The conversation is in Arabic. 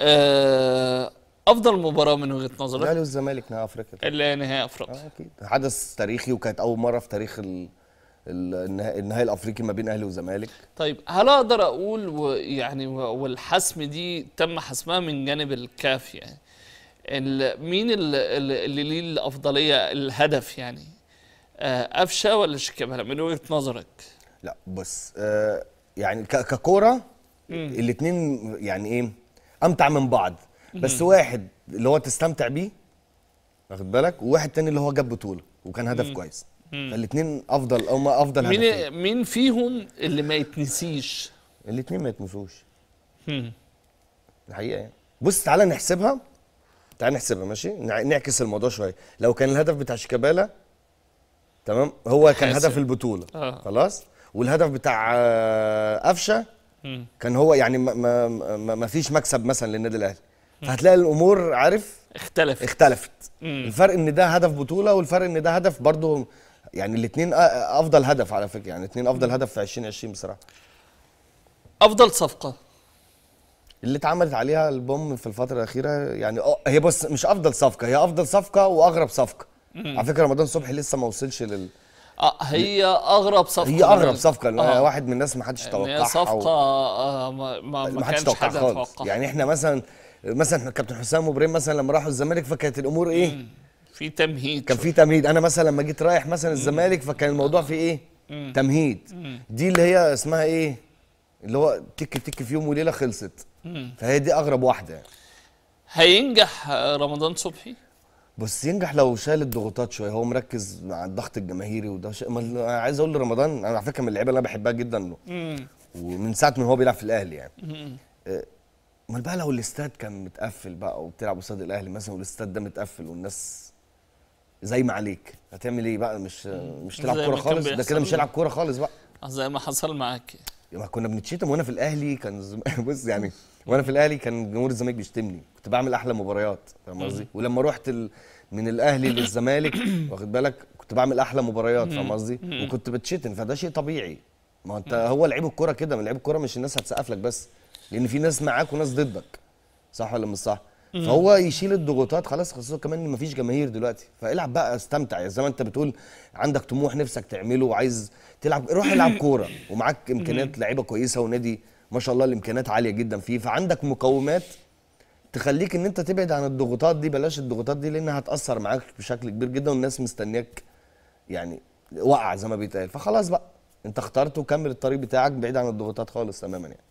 آه، افضل مباراه من وجهه نظرك الاهلي والزمالك نهائي افريقيا اللي نهائي افريقيا اه اكيد حدث تاريخي وكانت اول مره في تاريخ ال... النهائي الافريقي ما بين اهلي وزمالك طيب هل اقدر اقول و يعني والحسم دي تم حسمها من جانب الكاف يعني مين اللي ليه الافضليه الهدف يعني قفشه آه، ولا شيكابالا من وجهه نظرك لا بص آه يعني ككوره الاثنين يعني ايه امتع من بعض بس واحد اللي هو تستمتع بيه واخد بالك وواحد تاني اللي هو جاب بطوله وكان هدف كويس فالاثنين افضل او ما افضل مين هدفين. مين فيهم اللي ما يتنسيش الاثنين ما يتنسوش الحقيقه يعني بص تعالى نحسبها تعالى نحسبها ماشي نعكس الموضوع شويه لو كان الهدف بتاع شيكابالا تمام هو كان هدف البطوله آه. خلاص والهدف بتاع آه، قفشه كان هو يعني ما, ما, ما, فيش مكسب مثلا للنادي الاهلي فهتلاقي الامور عارف اختلفت اختلفت مم. الفرق ان ده هدف بطوله والفرق ان ده هدف برضه يعني الاثنين آه، آه، افضل هدف على فكره يعني الاثنين افضل هدف في 2020 بصراحه افضل صفقه اللي اتعملت عليها البوم في الفتره الاخيره يعني آه، هي بس مش افضل صفقه هي افضل صفقه واغرب صفقه مم. على فكره رمضان صبحي لسه ما وصلش لل آه، هي اغرب صفقه هي اغرب صفقه اللي آه. واحد من الناس ما حدش توقعها صفقه و... آه، ما ما, حدش توقعها خالص يعني احنا مثلا مثلا كابتن حسام وابراهيم مثلا لما راحوا الزمالك فكانت الامور ايه؟ في تمهيد كان في تمهيد انا مثلا لما جيت رايح مثلا الزمالك فكان الموضوع في ايه؟ مم. تمهيد مم. دي اللي هي اسمها ايه؟ اللي هو تك تك في يوم وليله خلصت فهي دي اغرب واحده هينجح رمضان صبحي؟ بس ينجح لو شال الضغوطات شويه هو مركز مع الضغط الجماهيري وده شيء انا عايز اقول لرمضان انا على فكره من اللعيبه اللي انا بحبها جدا له ومن ساعه ما هو بيلعب في الاهلي يعني امال آه، بقى لو الاستاد كان متقفل بقى وبتلعب قصاد الاهلي مثلا والاستاد ده متقفل والناس زي ما عليك هتعمل ايه بقى مش مش تلعب كوره خالص ده كده مش هيلعب كوره خالص بقى آه، زي ما حصل معاك ما كنا بنتشتم وانا في الاهلي كان زم... بص يعني وانا في الاهلي كان جمهور الزمالك بيشتمني كنت بعمل احلى مباريات فاهم قصدي ولما رحت ال... من الاهلي للزمالك واخد بالك كنت بعمل احلى مباريات فاهم قصدي وكنت بتشتم فده شيء طبيعي ما انت هو لعيب الكوره كده من لعيب الكوره مش الناس هتسقف لك بس لان في ناس معاك وناس ضدك صح ولا مش صح فهو يشيل الضغوطات خلاص خصوصا كمان مفيش جماهير دلوقتي فالعب بقى استمتع يعني زي ما انت بتقول عندك طموح نفسك تعمله وعايز تلعب روح العب كوره ومعاك امكانيات لعيبه كويسه ونادي ما شاء الله الامكانيات عاليه جدا فيه فعندك مقومات تخليك ان انت تبعد عن الضغوطات دي بلاش الضغوطات دي لانها هتاثر معاك بشكل كبير جدا والناس مستنياك يعني وقع زي ما بيتقال فخلاص بقى انت اخترت وكمل الطريق بتاعك بعيد عن الضغوطات خالص تماما يعني